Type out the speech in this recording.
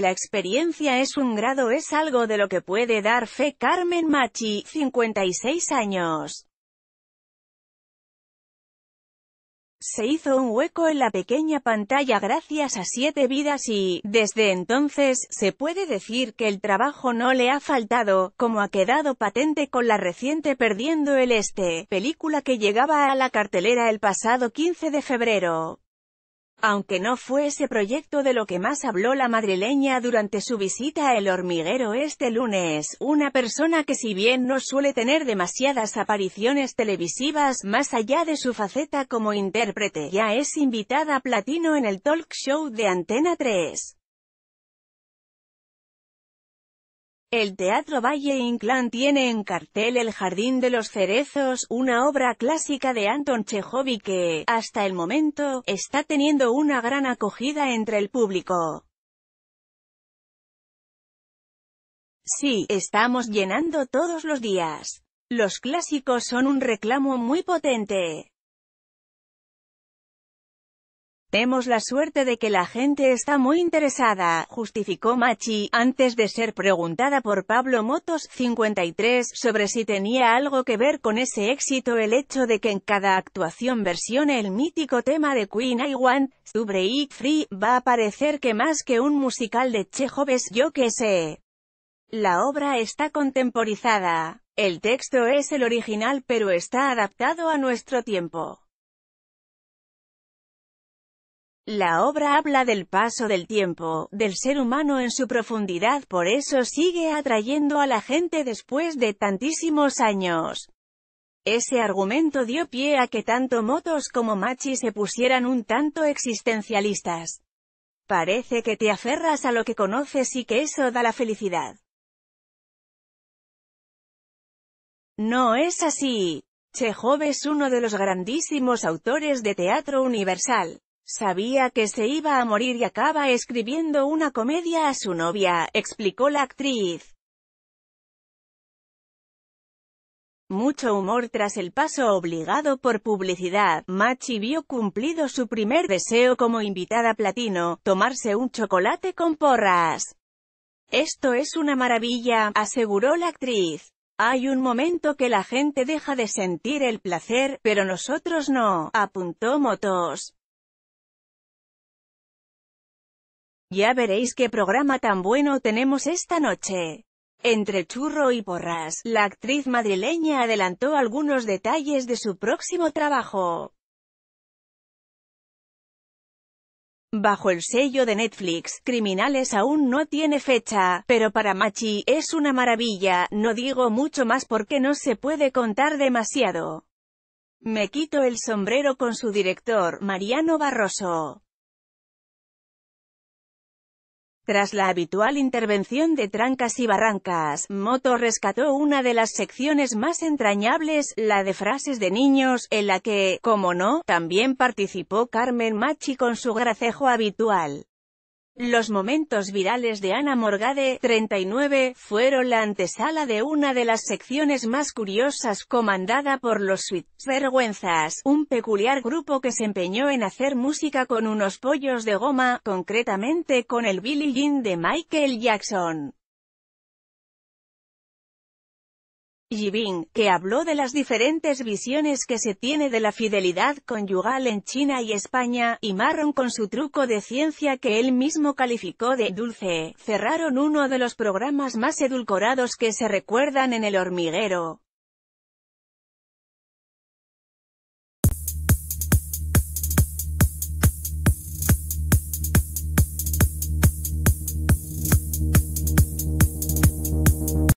la experiencia es un grado es algo de lo que puede dar fe Carmen Machi, 56 años. se hizo un hueco en la pequeña pantalla gracias a siete vidas y, desde entonces, se puede decir que el trabajo no le ha faltado, como ha quedado patente con la reciente Perdiendo el Este, película que llegaba a la cartelera el pasado 15 de febrero. Aunque no fue ese proyecto de lo que más habló la madrileña durante su visita a El Hormiguero este lunes, una persona que si bien no suele tener demasiadas apariciones televisivas más allá de su faceta como intérprete, ya es invitada a platino en el talk show de Antena 3. El Teatro Valle Inclán tiene en cartel El Jardín de los Cerezos, una obra clásica de Anton y que, hasta el momento, está teniendo una gran acogida entre el público. Sí, estamos llenando todos los días. Los clásicos son un reclamo muy potente. «Tenemos la suerte de que la gente está muy interesada, justificó Machi, antes de ser preguntada por Pablo Motos, 53, sobre si tenía algo que ver con ese éxito el hecho de que en cada actuación versione el mítico tema de Queen I Want, To Free, va a parecer que más que un musical de Chekhov es yo que sé. La obra está contemporizada. El texto es el original pero está adaptado a nuestro tiempo. La obra habla del paso del tiempo, del ser humano en su profundidad, por eso sigue atrayendo a la gente después de tantísimos años. Ese argumento dio pie a que tanto Motos como Machi se pusieran un tanto existencialistas. Parece que te aferras a lo que conoces y que eso da la felicidad. No es así. Chejov es uno de los grandísimos autores de teatro universal. Sabía que se iba a morir y acaba escribiendo una comedia a su novia, explicó la actriz. Mucho humor tras el paso obligado por publicidad, Machi vio cumplido su primer deseo como invitada platino, tomarse un chocolate con porras. Esto es una maravilla, aseguró la actriz. Hay un momento que la gente deja de sentir el placer, pero nosotros no, apuntó Motos. Ya veréis qué programa tan bueno tenemos esta noche. Entre churro y porras, la actriz madrileña adelantó algunos detalles de su próximo trabajo. Bajo el sello de Netflix, Criminales aún no tiene fecha, pero para Machi, es una maravilla, no digo mucho más porque no se puede contar demasiado. Me quito el sombrero con su director, Mariano Barroso. Tras la habitual intervención de trancas y barrancas, Moto rescató una de las secciones más entrañables, la de frases de niños, en la que, como no, también participó Carmen Machi con su gracejo habitual. Los momentos virales de Ana Morgade, 39, fueron la antesala de una de las secciones más curiosas comandada por los Sweet Vergüenzas, un peculiar grupo que se empeñó en hacer música con unos pollos de goma, concretamente con el Billie Jean de Michael Jackson. Yibing, que habló de las diferentes visiones que se tiene de la fidelidad conyugal en China y España, y Marron con su truco de ciencia que él mismo calificó de «dulce», cerraron uno de los programas más edulcorados que se recuerdan en el hormiguero.